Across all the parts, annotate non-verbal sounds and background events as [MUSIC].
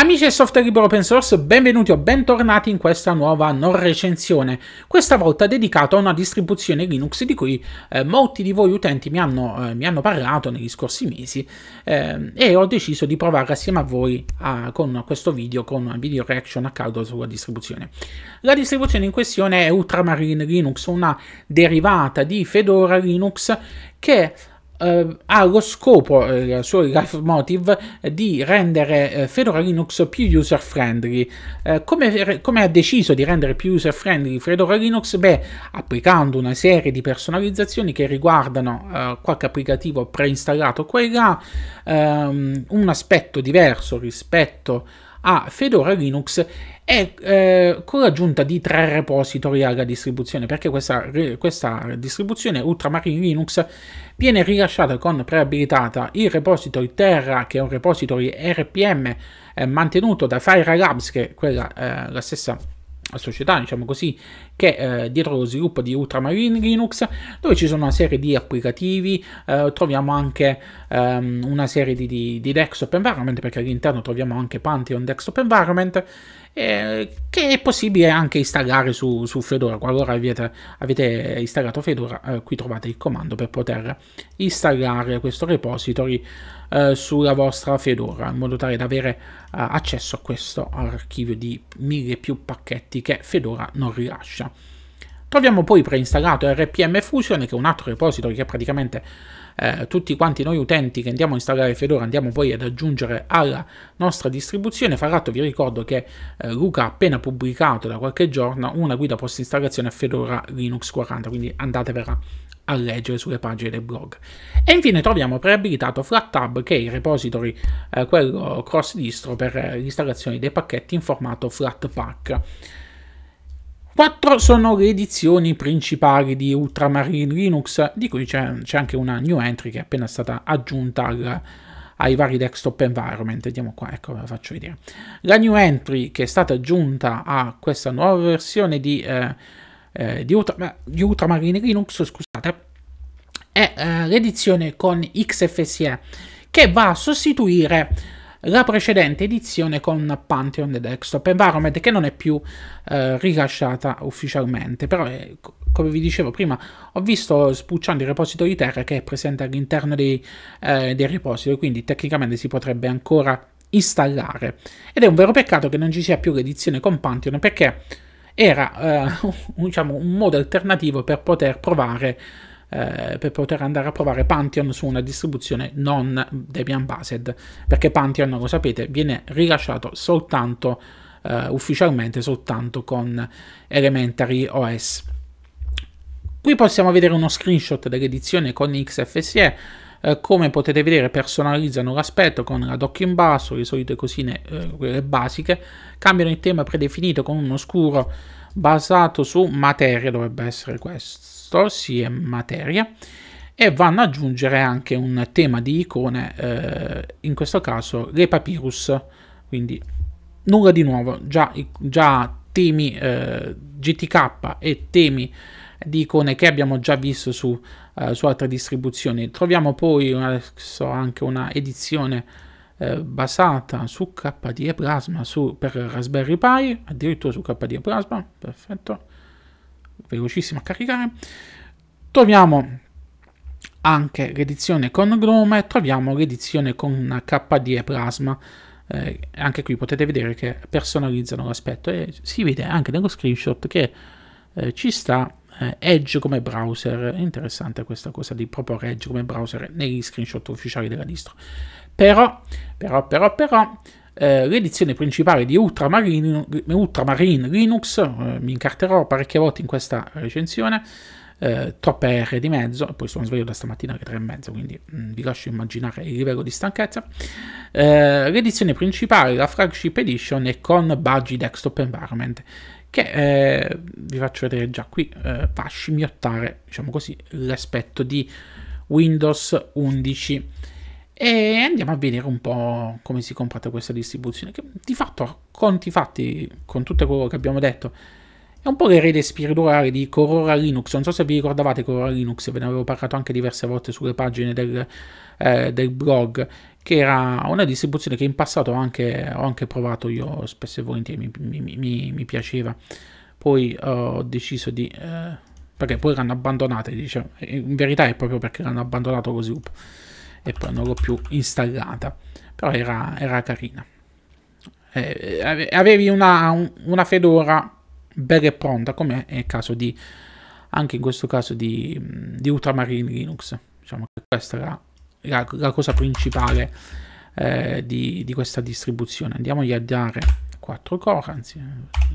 Amici del software libero open source, benvenuti o bentornati in questa nuova non recensione, questa volta dedicata a una distribuzione Linux di cui eh, molti di voi utenti mi hanno, eh, mi hanno parlato negli scorsi mesi eh, e ho deciso di provare assieme a voi a, con questo video, con un video reaction a caldo sulla distribuzione. La distribuzione in questione è Ultramarine Linux, una derivata di Fedora Linux che eh, ha lo scopo, eh, il suo life motive, di rendere eh, Fedora Linux più user friendly. Eh, come, come, ha deciso di rendere più user friendly Fedora Linux? Beh, applicando una serie di personalizzazioni che riguardano qualche applicativo preinstallato qua e là, ehm, un aspetto diverso rispetto a a Fedora Linux e eh, con l'aggiunta di tre repository alla distribuzione, perché questa, questa distribuzione Ultramarine Linux viene rilasciata con preabilitata il repository Terra, che è un repository RPM eh, mantenuto da Fire Labs, che è quella, eh, la stessa società, diciamo così, che è eh, dietro lo sviluppo di Ultramarine Linux, dove ci sono una serie di applicativi, eh, troviamo anche ehm, una serie di, di, di desktop environment, perché all'interno troviamo anche Pantheon desktop environment, eh, che è possibile anche installare su, su Fedora. Qualora avete, avete installato Fedora, eh, qui trovate il comando per poter installare questo repository eh, sulla vostra Fedora, in modo tale da avere eh, accesso a questo archivio di mille più pacchetti che Fedora non rilascia. Troviamo poi preinstallato RPM Fusion, che è un altro repository che praticamente eh, tutti quanti noi utenti che andiamo a installare Fedora andiamo poi ad aggiungere alla nostra distribuzione. Fra l'altro vi ricordo che eh, Luca ha appena pubblicato da qualche giorno una guida post installazione a Fedora Linux 40, quindi andatevela a leggere sulle pagine del blog. E infine troviamo preabilitato FlatTab che è il repository, eh, quello cross distro per eh, l'installazione dei pacchetti in formato Flatpak. Quattro sono le edizioni principali di Ultramarine Linux, di cui c'è, anche una new entry che è appena stata aggiunta al, ai vari desktop environment. Vediamo qua, ecco ve la faccio vedere. La new entry che è stata aggiunta a questa nuova versione di, eh, eh, di, Ultra, eh, di Ultramarine Linux, scusate, è eh, l'edizione con XFSE che va a sostituire la precedente edizione con Pantheon The Desktop Environment che non è più eh, rilasciata ufficialmente, però è, come vi dicevo prima ho visto spucciando il repository Terra che è presente all'interno dei, eh, dei repository, quindi tecnicamente si potrebbe ancora installare ed è un vero peccato che non ci sia più l'edizione con Pantheon perché era eh, un, [LAUGHS] diciamo, un modo alternativo per poter provare eh, per poter andare a provare Pantheon su una distribuzione non Debian based, perché Pantheon, lo sapete, viene rilasciato soltanto eh, ufficialmente soltanto con Elementary OS. Qui possiamo vedere uno screenshot dell'edizione con XFSE. Eh, come potete vedere personalizzano l'aspetto con la doc in basso, le solite cosine eh, quelle basiche, cambiano il tema predefinito con uno scuro basato su materia, dovrebbe essere questo store, sia materia e vanno ad aggiungere anche un tema di icone, eh, in questo caso le papyrus, quindi nulla di nuovo, già, già temi eh, GTK e temi di icone che abbiamo già visto su, eh, su altre distribuzioni. Troviamo poi adesso anche una edizione eh, basata su KDE Plasma su, per Raspberry Pi, addirittura su KDE Plasma, perfetto velocissimo a caricare. Troviamo anche l'edizione con Gnome e troviamo l'edizione con KDE Plasma. Eh, anche qui potete vedere che personalizzano l'aspetto e si vede anche nello screenshot che eh, ci sta eh, Edge come browser. interessante questa cosa di proporre Edge come browser negli screenshot ufficiali della distro. Però, però, però, però, eh, l'edizione principale di Ultramarine, Ultramarine Linux, eh, mi incarterò parecchie volte in questa recensione, eh, troppe R di mezzo, poi sono sveglio da stamattina alle tre e mezza, quindi mh, mm, vi lascio immaginare il livello di stanchezza. Eh, l'edizione principale, la flagship edition, è con Budgie Desktop Environment, che eh, vi faccio vedere già qui, va a scimmiottare, diciamo così, l'aspetto di Windows 11 e andiamo a vedere un po' come si comporta questa distribuzione, che di fatto, conti fatti, con tutto quello che abbiamo detto, è un po' l'erede spirituale di Corora Linux. Non so se vi ricordavate Corora Linux, ve ne avevo parlato anche diverse volte sulle pagine del, eh, del blog, che era una distribuzione che in passato ho anche, ho anche provato io spesso e volentieri, mi, mi, mi, mi piaceva. Poi ho deciso di... Eh, perché poi l'hanno abbandonata, diciamo. in verità è proprio perché l'hanno abbandonato lo sviluppo e poi non l'ho più installata, però era, era carina. Eh, avevi una, una fedora bella e pronta, come è il caso di, anche in questo caso di, di Ultramarine Linux. Diciamo che questa era la, la cosa principale eh, di, di, questa distribuzione. Andiamogli a dare 4 core, anzi,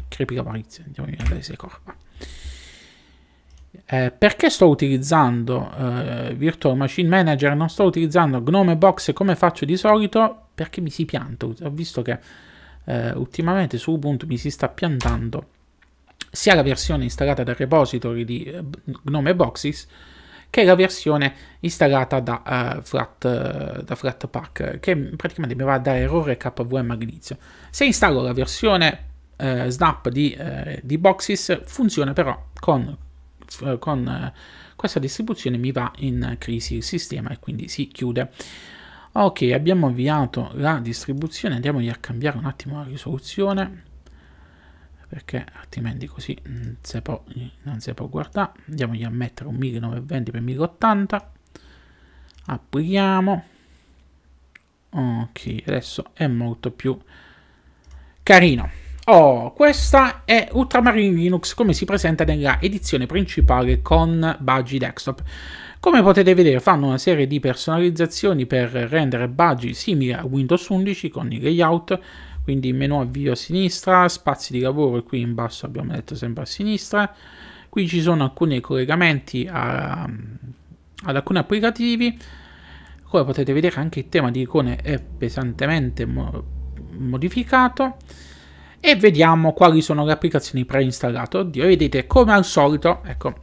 crepi l'avarizia, andiamogli a dare 6 core. Eh, perché sto utilizzando eh, Virtual Machine Manager, non sto utilizzando Gnome Box come faccio di solito? Perché mi si pianta, ho visto che eh, ultimamente su Ubuntu mi si sta piantando sia la versione installata dal repository di eh, Gnome Boxes che la versione installata da, uh, flat, uh, da Flatpak che praticamente mi va a dare errore KVM all'inizio. Se installo la versione uh, snap di, di Boxes funziona però con eh, con eh, questa distribuzione mi va in crisi il sistema e quindi si chiude. Ok, abbiamo avviato la distribuzione, andiamo a cambiare un attimo la risoluzione perché altrimenti così non si può, guardare. Andiamo a mettere un 1920x1080, apriamo. Ok, adesso è molto più carino. Oh, questa è Ultramarine Linux come si presenta nella edizione principale con Buggy Desktop. Come potete vedere fanno una serie di personalizzazioni per rendere Buggy simile a Windows 11 con il layout, quindi menu avvio a sinistra, spazi di lavoro qui in basso abbiamo detto sempre a sinistra, qui ci sono alcuni collegamenti a, ad alcuni applicativi, come potete vedere anche il tema di icone è pesantemente mo modificato, e vediamo quali sono le applicazioni preinstallate. Oddio, vedete, come al solito, ecco,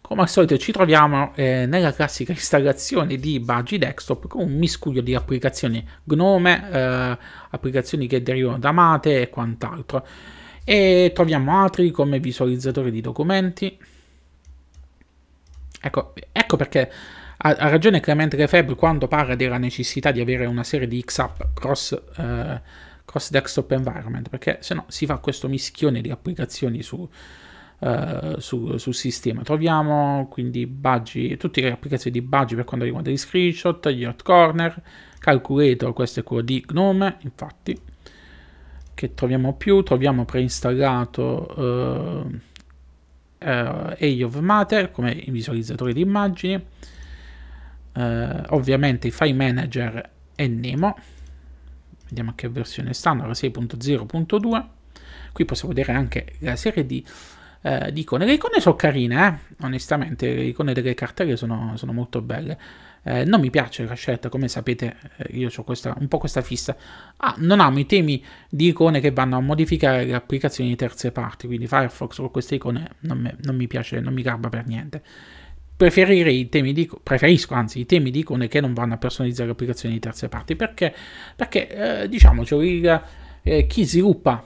come al solito ci troviamo eh, nella classica installazione di Budgie Desktop con un miscuglio di applicazioni Gnome, eh, applicazioni che derivano da Mate e quant'altro. E troviamo altri come visualizzatore di documenti. Ecco, ecco perché ha, ha ragione Clemente Lefebvre quando parla della necessità di avere una serie di XApp cross... Eh, cross desktop environment, perché se no si fa questo mischione di applicazioni su, Uh, su, sul sistema. Troviamo quindi Budgie, tutte le applicazioni di Budgie per quanto riguarda gli screenshot, gli hot corner, calculator, questo è quello di Gnome, infatti, che troviamo più, troviamo preinstallato uh, uh, Age of Matter come visualizzatore di immagini, ovviamente il file manager e Nemo, vediamo a che versione standard 6.0.2, qui possiamo vedere anche la serie di, eh, di icone, le icone sono carine, eh? onestamente, le icone delle cartelle sono, sono molto belle, eh, non mi piace la scelta, come sapete eh, io ho questa, un po' questa fissa. Ah, non amo i temi di icone che vanno a modificare le applicazioni di terze parti, quindi Firefox con queste icone non, me, non mi piace, non mi garba per niente i di, preferisco anzi i temi di icone che non vanno a personalizzare applicazioni di terze parti perché, perché eh, diciamoci il, eh, chi sviluppa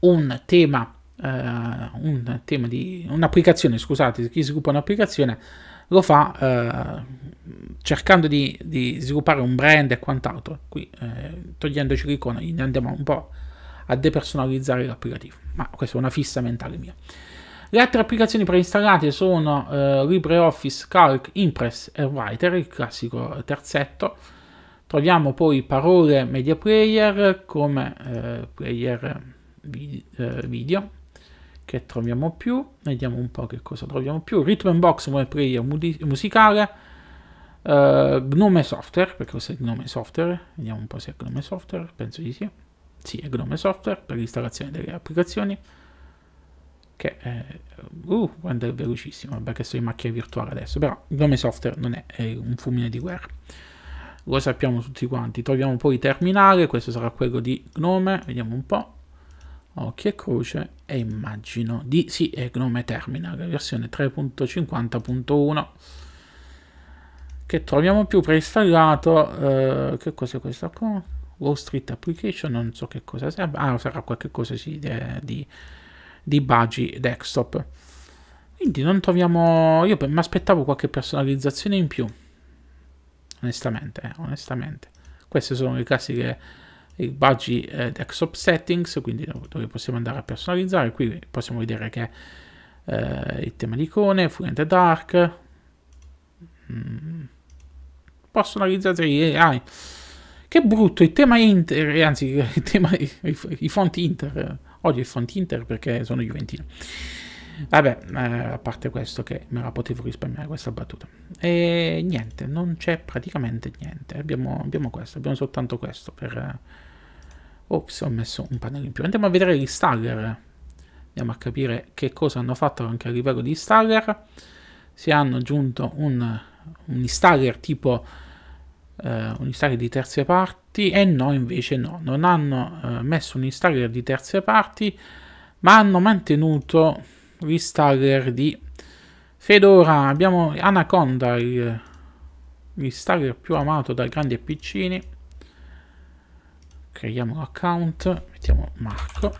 un tema, eh, un tema di un'applicazione scusate chi sviluppa un'applicazione lo fa eh, cercando di, di, sviluppare un brand e quant'altro qui eh, togliendoci l'icona andiamo un po' a depersonalizzare l'applicativo ma questa è una fissa mentale mia le altre applicazioni preinstallate sono eh, LibreOffice, Calc, Impress e Writer, il classico terzetto. Troviamo poi parole media player come eh, player vid eh, video che troviamo più, vediamo un po' che cosa troviamo più, Rhythm Box come player musicale, eh, Gnome Software, perché questo Gnome Software, vediamo un po' se è Gnome Software, penso di sì, sì è Gnome Software per l'installazione delle applicazioni, che è, eh, uh, quanto è velocissimo, vabbè che sono in macchina virtuale adesso, però il nome software non è, è un fulmine di guerra. Lo sappiamo tutti quanti. Troviamo poi il terminale, questo sarà quello di Gnome, vediamo un po'. Occhi e croce e immagino di sì, è Gnome Terminal, versione 3.50.1 che troviamo più preinstallato. Eh, che cos'è questo qua? Wall Street Application, non so che cosa serve. Ah, sarà qualcosa sì, di eh, di Bagi desktop. Quindi non troviamo... Io mi aspettavo qualche personalizzazione in più. Onestamente, eh, onestamente. Queste sono le classiche i Bagi eh, desktop settings, quindi dove possiamo andare a personalizzare. Qui possiamo vedere che eh, il tema di icone, fluente dark, mm, personalizzazione AI. Che brutto, il tema inter, eh, anzi, [LAUGHS] il tema, i, i fonti inter eh. Odio il font Inter perché sono Juventino. Vabbè, eh, a parte questo che me la potevo risparmiare questa battuta. E niente, non c'è praticamente niente. Abbiamo, abbiamo, questo, abbiamo soltanto questo per... Eh, Ops, ho messo un pannello in più. Andiamo a vedere l'installer. Andiamo a capire che cosa hanno fatto anche a livello di installer. Se hanno aggiunto un, un installer tipo eh, un installer di terze parti e no invece no, non hanno eh, messo un installer di terze parti ma hanno mantenuto l'installer di Fedora, abbiamo Anaconda, il, l'installer più amato da grandi e piccini creiamo l'account, mettiamo Marco,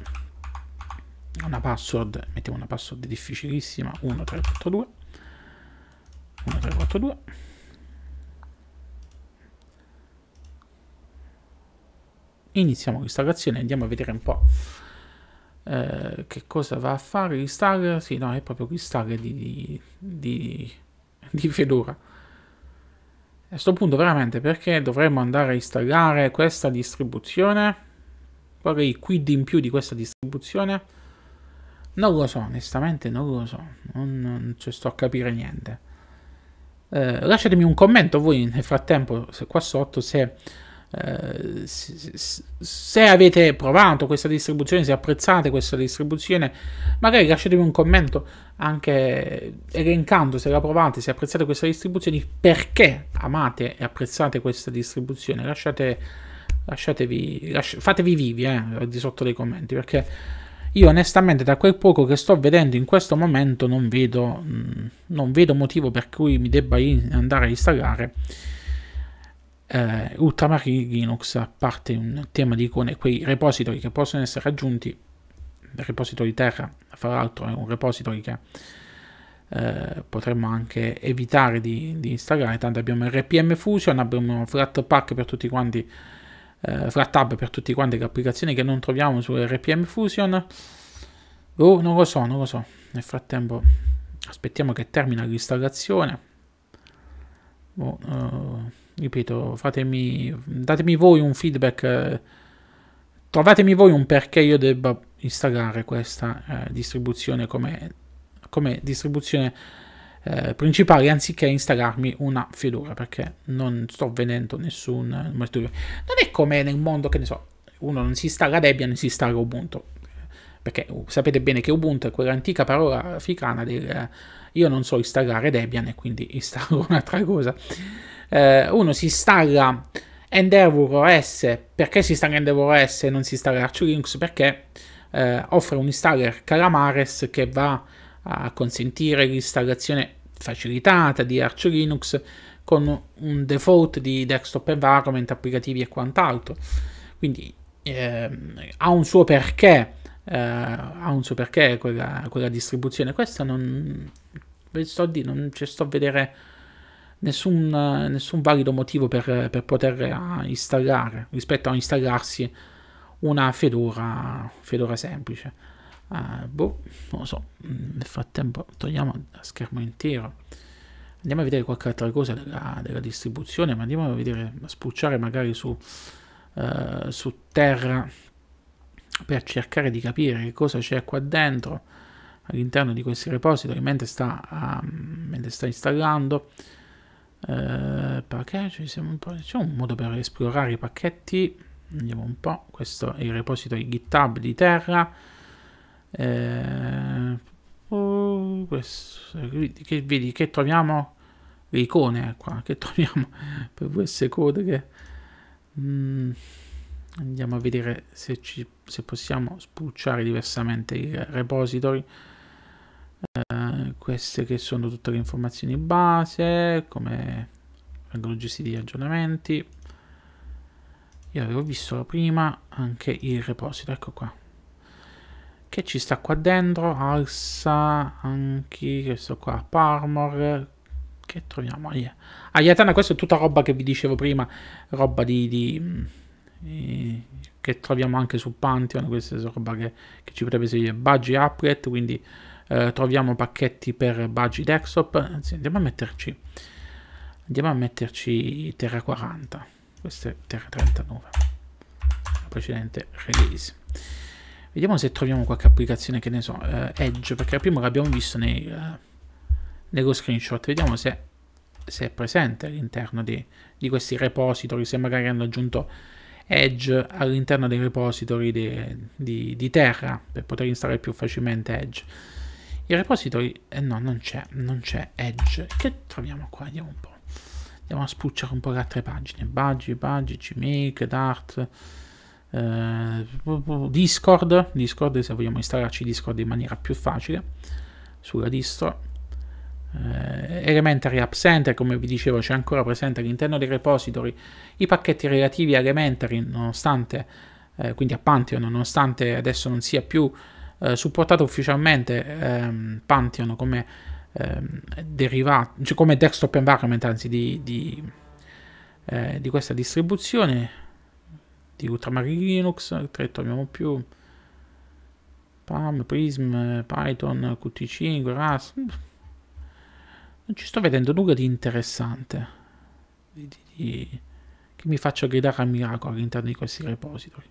una password, mettiamo una password difficilissima, 1342, 1342 iniziamo l'installazione andiamo a vedere un po' eh, che cosa va a fare l'install sì no è proprio l'install di, di, di Fedora a questo punto veramente perché dovremmo andare a installare questa distribuzione quali quid in più di questa distribuzione non lo so onestamente non lo so non, non ci sto a capire niente eh, lasciatemi un commento voi nel frattempo se qua sotto se se avete provato questa distribuzione, se apprezzate questa distribuzione, magari lasciatemi un commento anche elencando se la provate, se apprezzate questa distribuzione, perché amate e apprezzate questa distribuzione. Lasciate, lasciatevi, lasci, fatevi vivi eh, di sotto dei commenti perché io onestamente da quel poco che sto vedendo in questo momento non vedo, mm, non vedo motivo per cui mi debba andare a installare eh, Ultramarine Linux, a parte un tema di icone, quei repository che possono essere aggiunti, il repository Terra, fra l'altro è un repository che eh, potremmo anche evitare di, di, installare, tanto abbiamo RPM Fusion, abbiamo Flatpak per tutti quanti, eh, Flattab per tutti quanti le applicazioni che non troviamo su RPM Fusion. Oh, non lo so, non lo so. Nel frattempo aspettiamo che termina l'installazione. Oh, uh ripeto, fatemi, datemi voi un feedback, eh, trovatemi voi un perché io debba installare questa eh, distribuzione come, come distribuzione eh, principale anziché installarmi una fedora perché non sto vedendo nessun Non è come nel mondo che ne so, uno non si installa Debian e si installa Ubuntu. Perché uh, sapete bene che Ubuntu è quell'antica parola africana del eh, io non so installare Debian e quindi [LAUGHS] installo un'altra cosa eh, uno si installa Endeavor OS perché si installa Endeavor OS e non si installa Arch Linux perché eh, offre un installer Calamares che va a consentire l'installazione facilitata di Arch Linux con un default di desktop environment, applicativi e quant'altro. Quindi eh, ha un suo perché, eh, ha un suo perché quella, quella distribuzione. Questa non, sto a dire, non ci sto a vedere nessun, nessun valido motivo per, per, poter installare rispetto a installarsi una Fedora, Fedora semplice. Uh, boh, non lo so. Nel frattempo, togliamo lo schermo intero. Andiamo a vedere qualche altra cosa della, della distribuzione, ma andiamo a vedere, a spulciare magari su, uh, su terra per cercare di capire che cosa c'è qua dentro all'interno di questi repository mentre sta, um, mentre sta installando. Eh, package siamo un po'... c'è un modo per esplorare i pacchetti andiamo un po' questo è il repository github di terra eh, oh, questo, che, vedi che troviamo le icone qua che [LAUGHS] troviamo per VS code che mm, andiamo a vedere se, ci, se possiamo spulciare diversamente i repository eh, queste che sono tutte le informazioni base, come vengono gestiti gli aggiornamenti. Io avevo visto prima anche il repository, ecco qua. Che ci sta qua dentro, Alsa, anche questo qua, Parmor, che troviamo? Ayatana, ah, questa è tutta roba che vi dicevo prima, roba di, di mm, che troviamo anche su Pantheon, questa è roba che, che ci potrebbe servire, Budgie Applet, quindi eh, troviamo pacchetti per Budgie Desktop, anzi andiamo a metterci, andiamo a metterci Terra 40, questo è Terra 39, la precedente release. Vediamo se troviamo qualche applicazione, che ne so, eh, Edge, perché la prima l'abbiamo visto nei, eh, nello screenshot, vediamo se, se è presente all'interno di, di questi repository, se magari hanno aggiunto Edge all'interno dei repository di, di, di Terra per poter installare più facilmente Edge. Il repository, eh no, non c'è, non c'è Edge. Che troviamo qua? Andiamo un po'. Andiamo a spucciare un po' le altre pagine. Budgie, Budgie, Gmail, Dart, eh, Discord. Discord, se vogliamo installarci Discord in maniera più facile sulla distro. Eh, Elementary App Center, come vi dicevo, c'è ancora presente all'interno dei repository i pacchetti relativi a Elementary, nonostante eh, quindi a Pantheon, nonostante adesso non sia più eh, supportato ufficialmente ehm, Pantheon come, ehm, derivato, cioè come desktop environment anzi di, di, eh, di questa distribuzione di Ultramarine Linux, 3 abbiamo più, PAM, Prism, Python, Qt5, RAS, non ci sto vedendo nulla di interessante di, di, di, che mi faccia gridare al miracolo all'interno di questi repository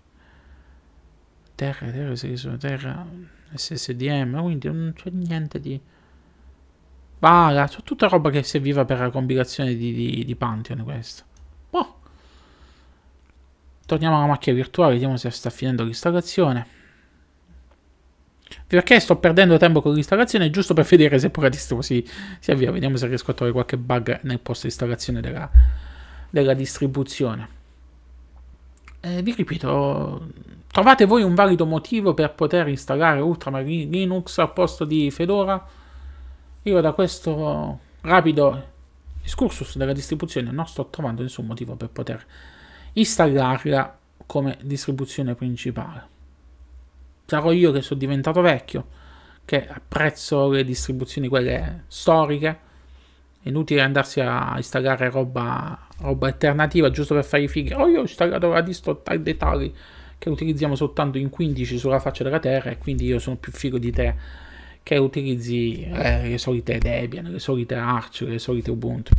terra, terra, terra, terra, SSDM, quindi non c'è niente di... Vaga, c'è tutta roba che serviva per la compilazione di, di, di Pantheon questo. Boh. Torniamo alla macchina virtuale, vediamo se sta finendo l'installazione. Perché sto perdendo tempo con l'installazione, giusto per vedere se Puratistro si, si avvia. Vediamo se riesco a trovare qualche bug nel posto di installazione della, della distribuzione. Eh, vi ripeto, Trovate voi un valido motivo per poter installare Ultramarine Linux al posto di Fedora? Io da questo rapido discursus della distribuzione non sto trovando nessun motivo per poter installarla come distribuzione principale. Sarò io che sono diventato vecchio, che apprezzo le distribuzioni quelle storiche, inutile andarsi a installare roba, roba alternativa giusto per fare i fighi. Oh, io ho installato la distro tal dei tali che utilizziamo soltanto in 15 sulla faccia della Terra e quindi io sono più figo di te che utilizzi eh, le solite Debian, le solite Arch, le solite Ubuntu.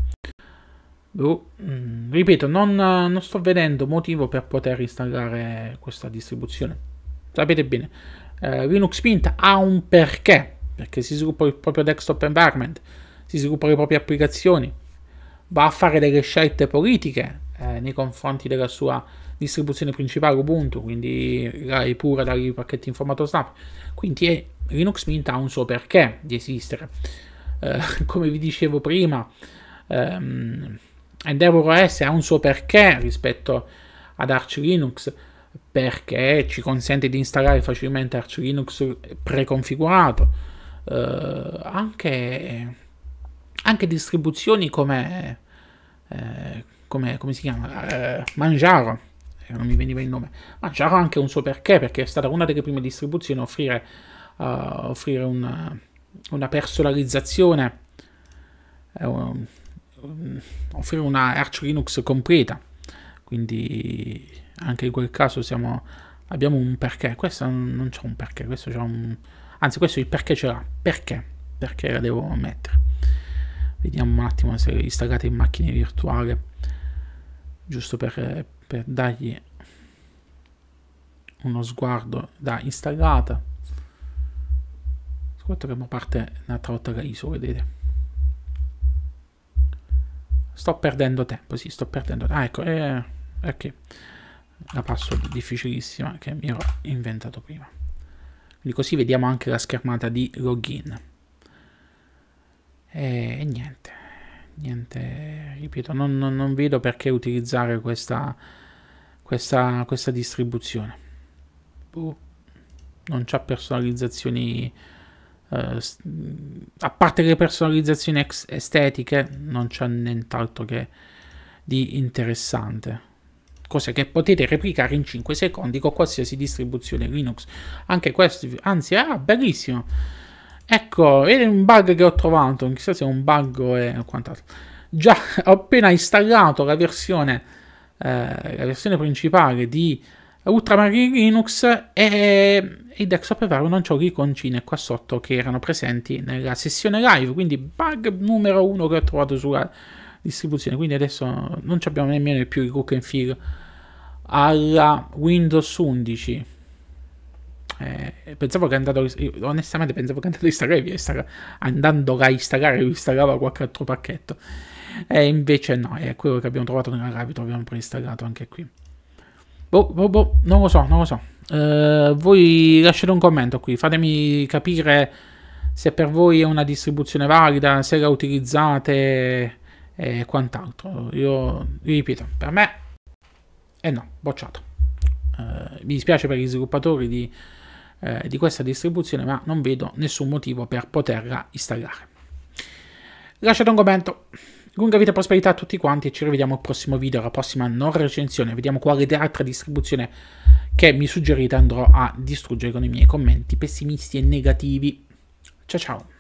Boh, mm, ripeto, non, non sto vedendo motivo per poter installare questa distribuzione. Sapete bene, eh, Linux Mint ha un perché, perché si sviluppa il proprio desktop environment, si sviluppa le proprie applicazioni, va a fare delle scelte politiche eh, nei confronti della sua distribuzione principale Ubuntu, quindi Rai pura dai pacchetti in formato Snap. Quindi è, Linux Mint ha un suo perché di esistere. Eh, [LAUGHS] come vi dicevo prima, ehm, Endeavor OS ha un suo perché rispetto ad Arch Linux perché ci consente di installare facilmente Arch Linux preconfigurato eh, anche, anche, distribuzioni come, eh, come, come si chiama eh, Manjaro eh, non mi veniva il nome, ma c'era anche un suo perché, perché è stata una delle prime distribuzioni a offrire, uh, offrire una, una personalizzazione, uh, offrire una Arch Linux completa, quindi anche in quel caso siamo, abbiamo un perché, questo non c'è un perché, questo c'è un... anzi questo il perché c'era, perché, perché la devo mettere. Vediamo un attimo se installate in macchina virtuale, giusto per, per dargli uno sguardo da installata scusate parte un'altra volta la ISO vedete sto perdendo tempo sì sto perdendo ah ecco eh, ok la password difficilissima che mi ero inventato prima quindi così vediamo anche la schermata di login e niente niente, ripeto, non, non, non vedo perché utilizzare questa, questa, questa distribuzione. Boh, non c'ha personalizzazioni... Uh, a parte le personalizzazioni estetiche, non c'è nient'altro che di interessante. Cose che potete replicare in 5 secondi con qualsiasi distribuzione Linux. Anche questo, anzi, ah, bellissimo! Ecco, era un bug che ho trovato, non chissà se è un bug o quant'altro. Già ho appena installato la versione, eh, la versione principale di Ultramarine Linux e il desktop è vero, non c'ho i iconcine qua sotto che erano presenti nella sessione live, quindi bug numero uno che ho trovato sulla distribuzione, quindi adesso non abbiamo nemmeno più il cook and feel alla Windows 11 eh, pensavo che è andato, onestamente pensavo che è andato a installare e Instagram, andando a installare lo installava qualche altro pacchetto. E invece no, è quello che abbiamo trovato nella live, troviamo preinstallato anche qui. Boh, boh, boh, non lo so, non lo so. Uh, voi lasciate un commento qui, fatemi capire se per voi è una distribuzione valida, se la utilizzate e quant'altro. Io ripeto, per me è no, bocciato. Uh, mi dispiace per gli sviluppatori di eh, di questa distribuzione, ma non vedo nessun motivo per poterla installare. Lasciate un commento, lunga vita e prosperità a tutti quanti e ci rivediamo al prossimo video, alla prossima non recensione, vediamo quale altra distribuzione che mi suggerite andrò a distruggere con i miei commenti pessimisti e negativi. Ciao ciao!